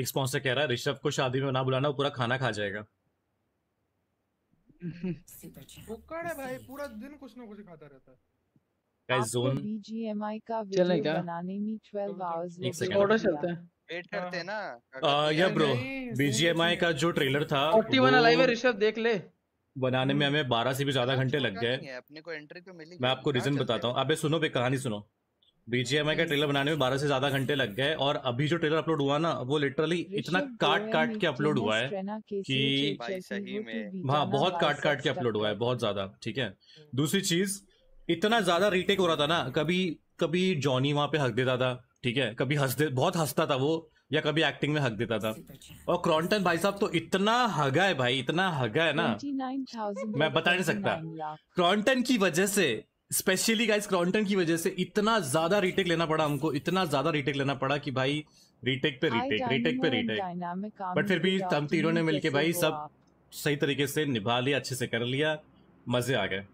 एक स्पॉन्सर कह रहा है ऋषभ को शादी में ना बुलाना पूरा खाना खा जाएगा भाई पूरा दिन कुछ ना कुछ खाता रहता है गाइस जोन बीजीएमआई का वीडियो बनाने में 12 आवर्स ऑर्डर वेट करते हैं ना या ब्रो बीजीएमआई का जो ट्रेलर था 41 है ऋषभ देख ले बनाने में हमें 12 से भी ज्यादा घंटे लग गए मैं आपको रीजन बताता हूँ अबे सुनो बे कहानी सुनो बीजीएमआई का ट्रेलर बनाने में बारह से ज्यादा घंटे लग गए और अभी जो ट्रेलर अपलोड हुआ ना वो लिटरली इतना काट काट के अपलोड हुआ है कि तो हाँ बहुत काट काट के अपलोड हुआ है बहुत ज्यादा ठीक है दूसरी चीज इतना ज्यादा रीटेक हो रहा था ना कभी कभी जॉनी वहां पे हक देता था ठीक है कभी हंस दे बहुत हंसता था वो या कभी एक्टिंग में हक देता था और क्रॉन्टन भाई साहब तो इतना हगा है भाई इतना हगा है ना मैं बता नहीं सकता क्रॉन्टन की वजह से स्पेशली गाइस क्रॉन्टन की वजह से इतना ज्यादा रिटेक लेना पड़ा हमको इतना ज्यादा रिटेक लेना पड़ा कि भाई रिटेक पे रिटेक रिटेक पे रिटेक बट फिर भी हम तीनों ने मिलके भाई सब सही तरीके से निभा लिया अच्छे से कर लिया मजे आ गए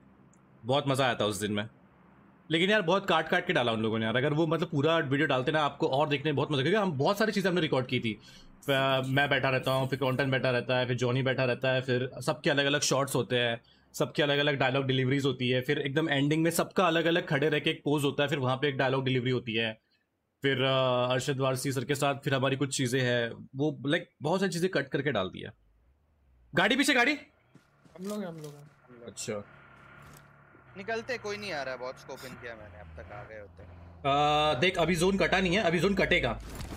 बहुत मजा आया था उस दिन में लेकिन यार बहुत काट काट के डाला उन लोगों ने यार अगर वो मतलब पूरा वीडियो डालते ना आपको और देखने में बहुत मजा क्योंकि हम बहुत सारी चीज़ें हमने रिकॉर्ड की थी मैं बैठा रहता हूँ फिर क्रॉन्टन बैठा रहता है फिर जॉनी बैठा रहता है फिर सबके अलग अलग शॉर्ट्स होते हैं सबके अलग अलग डायलॉग डिलीवरीज होती है फिर एकदम एंडिंग में सबका अलग अलग खड़े रह के एक पोज होता है फिर वहाँ पे एक डायलॉग डिलीवरी होती है फिर अर्शद वारसी सर के साथ फिर हमारी कुछ चीज़ें हैं वो लाइक बहुत सारी चीज़ें कट करके डाल दिया गाड़ी पीछे गाड़ी हम लोग हम लोग अच्छा निकलते कोई नहीं आ रहा है बहुत स्कोप इन किया मैंने अब तक आ गए होते आ, देख अभी जोन कटा नहीं है अभी जोन कटेगा